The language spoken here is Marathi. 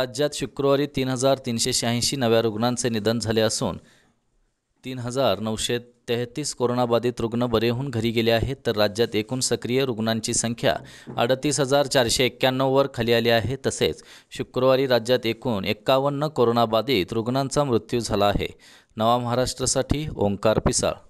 राज्यात शुक्रवारी तीन हजार तीनशे शहाऐंशी नव्या रुग्णांचे निधन झाले असून तीन हजार नऊशे तेहतीस कोरोनाबाधित रुग्ण बरे होऊन घरी गेले आहेत तर राज्यात एकूण सक्रिय रुग्णांची संख्या अडतीस हजार चारशे एक्क्याण्णववर खाली आली आहे तसेच शुक्रवारी राज्यात एकूण एक्कावन्न कोरोनाबाधित रुग्णांचा मृत्यू झाला आहे नवा महाराष्ट्रासाठी ओंकार पिसाळ